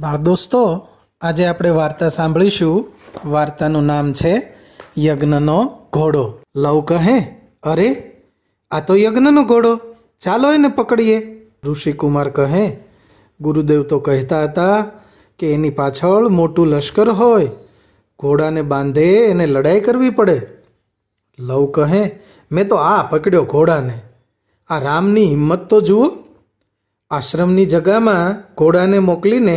દોસ્તો આજે આપણે વાર્તા સાંભળીશું વાર્તાનું નામ છે યજ્ઞનો ઘોડો લવ કહે અરે આ તો યજ્ઞનો ઘોડો ચાલો એને પકડીએ ઋષિકુમાર કહે ગુરુદેવ તો કહેતા હતા કે એની પાછળ મોટું લશ્કર હોય ઘોડાને બાંધે એને લડાઈ કરવી પડે લવ કહે મેં તો આ પકડ્યો ઘોડાને આ રામની હિંમત તો જુઓ આશ્રમની જગામાં ઘોડાને મોકલીને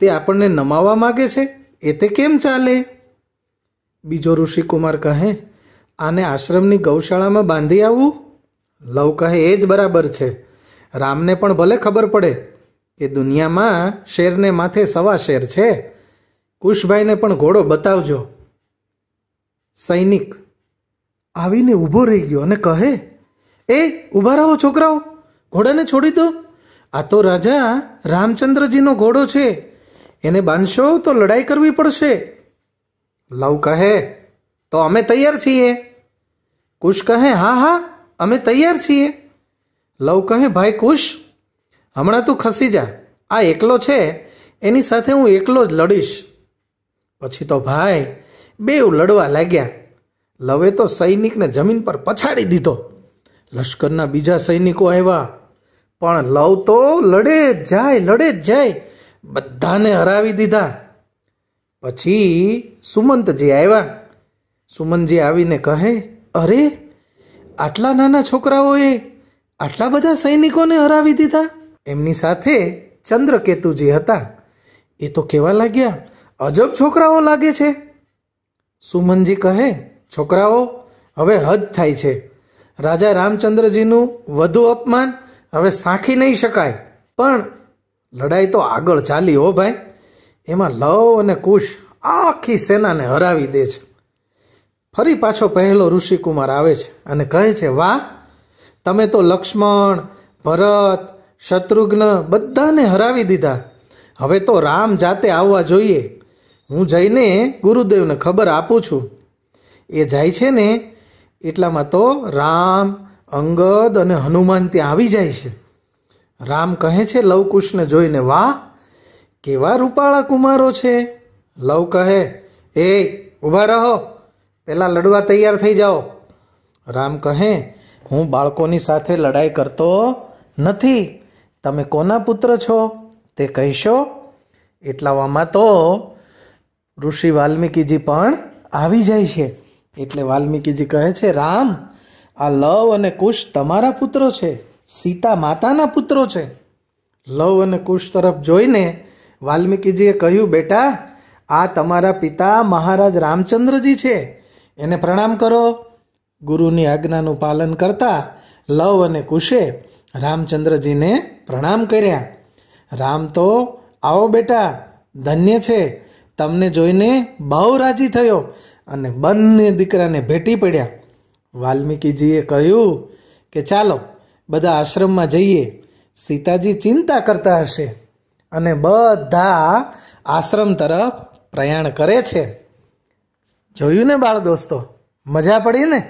તે આપણને નમાવા માગે છે એ તે કેમ ચાલે બીજો ઋષિકુમાર કહે આને આશ્રમની ગૌશાળામાં બાંધી આવવું લવ કહે એ જ બરાબર છે રામને પણ ભલે ખબર પડે કે દુનિયામાં શેરને માથે સવા શેર છે કુશભાઈને પણ ઘોડો બતાવજો સૈનિક આવીને ઊભો રહી ગયો અને કહે એ ઊભા રહો છોકરાઓ ઘોડાને છોડી દો આ તો રાજા રામચંદ્રજીનો ઘોડો છે એને બાંધશો તો લડાઈ કરવી પડશે લવ કહે તો અમે તૈયાર છીએ કુશ કહે હા હા અમે તૈયાર છીએ લવ કહે ભાઈ કુશ હમણાં તું ખસી જા આ એકલો છે એની સાથે હું એકલો જ લડીશ પછી તો ભાઈ બેઉ લડવા લાગ્યા લવે તો સૈનિકને જમીન પર પછાડી દીધો લશ્કરના બીજા સૈનિકો આવ્યા પણ લવ તો લડે જ જાય લડે જ જાય બધાને હરાવી દીધા પછી સુમંતજી આવ્યા સુમનજી આવીને કહે અરે આટલા નાના છોકરાઓએ આટલા બધા સૈનિકોને હરાવી દીધા એમની સાથે ચંદ્રકેતુજી હતા એ તો કેવા લાગ્યા અજબ છોકરાઓ લાગે છે સુમનજી કહે છોકરાઓ હવે હદ થાય છે રાજા રામચંદ્રજીનું વધુ અપમાન હવે સાંખી નહીં શકાય પણ લડાઈ તો આગળ ચાલી હો ભાઈ એમાં લવ અને કુશ આખી સેનાને હરાવી દે છે ફરી પાછો પહેલો ઋષિકુમાર આવે છે અને કહે છે વાહ તમે તો લક્ષ્મણ ભરત શત્રુઘ્ન બધાને હરાવી દીધા હવે તો રામ જાતે આવવા જોઈએ હું જઈને ગુરુદેવને ખબર આપું છું એ જાય છે ને એટલામાં તો રામ અંગદ અને હનુમાન ત્યાં આવી જાય છે રામ કહે છે લવકુશને જોઈને વાહ કેવા રૂપાળા કુમારો છે લવ કહે એ ઊભા રહો પહેલાં લડવા તૈયાર થઈ જાઓ રામ કહે હું બાળકોની સાથે લડાઈ કરતો નથી તમે કોના પુત્ર છો તે કહેશો એટલાવામાં તો ઋષિ વાલ્મીકીજી પણ આવી જાય છે એટલે વાલ્મીકીજી કહે છે રામ આ લવ અને કુશ તમારા પુત્રો છે સીતા માતાના પુત્રો છે લવ અને કુશ તરફ જોઈને વાલ્મીકીજીએ કહ્યું બેટા આ તમારા પિતા મહારાજ રામચંદ્રજી છે એને પ્રણામ કરો ગુરુની આજ્ઞાનું પાલન કરતા લવ અને કુશે રામચંદ્રજીને પ્રણામ કર્યા રામ તો આવો બેટા ધન્ય છે તમને જોઈને બહુ રાજી થયો અને બંને દીકરાને ભેટી પડ્યા વાલ્મીકીજીએ કહ્યું કે ચાલો બધા આશ્રમમાં જઈએ સીતાજી ચિંતા કરતા હશે અને બધા આશ્રમ તરફ પ્રયાણ કરે છે જોયું ને બાળ દોસ્તો મજા પડી ને